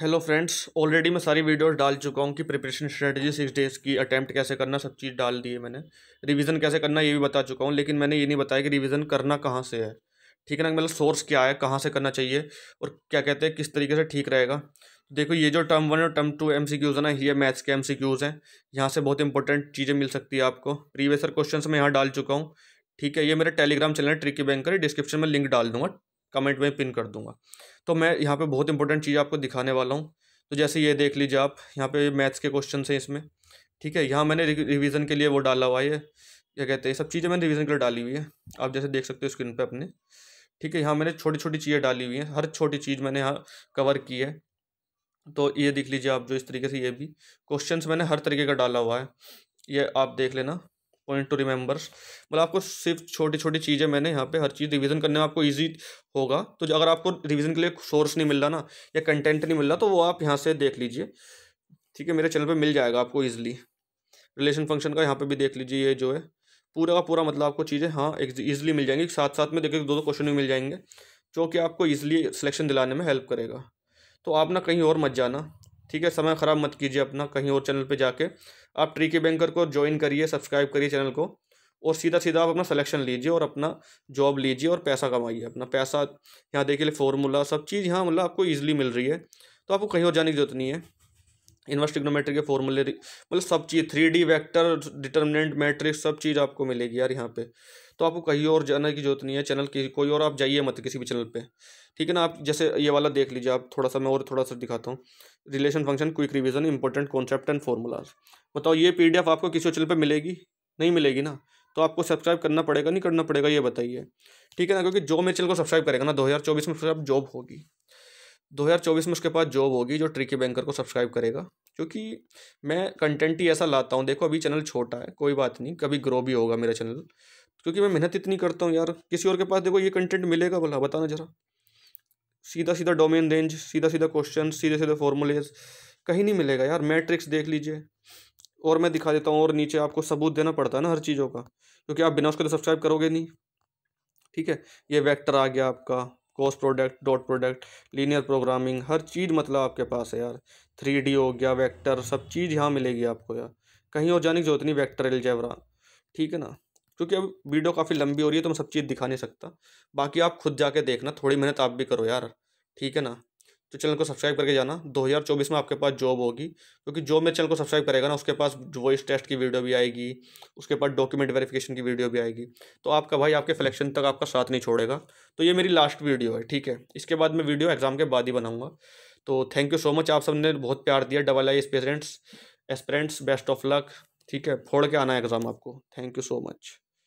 hello friends already मैं सारी videos डाल चुका हूँ कि प्रिपरेशन स्ट्रेटजी सिक्स डेज़ की अटैम्प्ट कैसे करना सब चीज़ डाल दी है मैंने रिवीजन कैसे करना ये भी बता चुका हूँ लेकिन मैंने ये नहीं बताया कि रिवीजन करना कहाँ से है ठीक है ना मतलब सोर्स क्या है कहाँ से करना चाहिए और क्या कहते हैं किस तरीके से ठीक रहेगा देखो ये जो टर्म वन और term two M C Qs है ना ये मैथ्स के एम सी क्यूज़ हैं यहाँ से बहुत इंपॉर्टेंट चीज़ें मिल सकती है आपको प्रीवियसर क्वेश्चन मैं यहाँ डाल चुका हूँ ठीक है ये मेरा टेलीग्राम चैनल ट्रिकी बैंक का डिस्क्रिप्शन में लिंक डाल दूंगा कमेंट में पिन कर दूंगा तो मैं यहाँ पे बहुत इंपॉर्टेंट चीज़ आपको दिखाने वाला हूँ तो जैसे ये देख लीजिए आप यहाँ पे मैथ्स के क्वेश्चन हैं इसमें ठीक है यहाँ मैंने रिवीजन के लिए वो डाला हुआ है क्या कहते हैं सब चीज़ें मैंने रिवीजन के लिए डाली हुई है आप जैसे देख सकते हो स्क्रीन पर अपने ठीक है यहाँ मैंने छोटी छोटी चीज़ें डाली हुई हैं हर छोटी चीज़ मैंने यहाँ कवर की है तो ये देख लीजिए आप जो इस तरीके से ये भी क्वेश्चन मैंने हर तरीके का डाला हुआ है ये आप देख लेना पॉइंट टू रिमेंबर मतलब आपको सिर्फ छोटी छोटी चीज़ें मैंने यहाँ पे हर चीज़ रिवीजन करने में आपको इजी होगा तो अगर आपको रिवीजन के लिए सोर्स नहीं मिल रहा ना या कंटेंट नहीं मिल रहा तो वो आप यहाँ से देख लीजिए ठीक है मेरे चैनल पे मिल जाएगा आपको ईजिली रिलेशन फंक्शन का यहाँ पर भी देख लीजिए ये जो है पूरा का पूरा मतलब आपको चीज़ें हाँ ईजिली मिल जाएंगी साथ साथ में देखिए दो दो क्वेश्चन भी मिल जाएंगे जो कि आपको ईजिली सिलेक्शन दिलाने में हेल्प करेगा तो आप ना कहीं और मत जाना ठीक है समय ख़राब मत कीजिए अपना कहीं और चैनल पे जाके आप के बैंकर को ज्वाइन करिए सब्सक्राइब करिए चैनल को और सीधा सीधा आप अपना सिलेक्शन लीजिए और अपना जॉब लीजिए और पैसा कमाइए अपना पैसा यहाँ देखिए फॉर्मूला सब चीज़ यहाँ मतलब आपको ईजिली मिल रही है तो आपको कहीं और जाने की जरूरत नहीं है इन्वर्स टिग्नोमेट्री के फॉर्मूले मतलब सब चीज़ three D vector determinant matrix सब चीज़ आपको मिलेगी यार यहाँ पे तो आपको कहीं और जाने की जरूरत नहीं है चैनल की कोई और आप जाइए मत किसी भी चैनल पे ठीक है ना आप जैसे ये वाला देख लीजिए आप थोड़ा सा मैं और थोड़ा सा दिखाता हूँ relation function quick revision important concept and formulas बताओ ये पी आपको किसी चैनल पर मिलेगी नहीं मिलेगी ना तो आपको सब्सक्राइब करना पड़ेगा नहीं करना पड़ेगा ये बताइए ठीक है ना क्योंकि जो मेरे चैनल को सब्सक्राइब करेगा ना दो हज़ार चौबीस में सब्सक्राइब जॉब होगी 2024 में उसके पास जॉब होगी जो ट्रिकी बैंकर को सब्सक्राइब करेगा क्योंकि मैं कंटेंट ही ऐसा लाता हूँ देखो अभी चैनल छोटा है कोई बात नहीं कभी ग्रो भी होगा मेरा चैनल क्योंकि मैं मेहनत इतनी करता हूँ यार किसी और के पास देखो ये कंटेंट मिलेगा बोला बताना ज़रा सीधा सीधा डोमेन रेंज सीधा सीधा क्वेश्चन सीधे सीधे फॉर्मूलेज कहीं नहीं मिलेगा यार मैट्रिक्स देख लीजिए और मैं दिखा देता हूँ और नीचे आपको सबूत देना पड़ता है ना हर चीज़ों का क्योंकि आप बिना उसके तो सब्सक्राइब करोगे नहीं ठीक है ये वेक्टर आ गया आपका cross product dot product linear programming हर चीज़ मतलब आपके पास है यार थ्री डी हो गया वैक्टर सब चीज़ यहाँ मिलेगी आपको यार कहीं और जाने की जरूरत नहीं एल एलजेवरा ठीक है ना क्योंकि अब वीडियो काफ़ी लंबी हो रही है तो मैं सब चीज़ दिखा नहीं सकता बाकी आप खुद जाके देखना थोड़ी मेहनत आप भी करो यार ठीक है ना तो चैनल को सब्सक्राइब करके जाना 2024 में आपके पास जॉब होगी क्योंकि जो मेरे चैनल को सब्सक्राइब करेगा ना उसके पास वॉइस टेस्ट की वीडियो भी आएगी उसके पास डॉक्यूमेंट वेरिफिकेशन की वीडियो भी आएगी तो आपका भाई आपके सिलेक्शन तक आपका साथ नहीं छोड़ेगा तो ये मेरी लास्ट वीडियो है ठीक है इसके बाद मैं वीडियो एग्जाम के बाद ही बनाऊँगा तो थैंक यू सो मच आप सबने बहुत प्यार दिया double I aspirants aspirants best of luck ठीक है फोड़ के आना है एग्ज़ाम आपको थैंक यू सो मच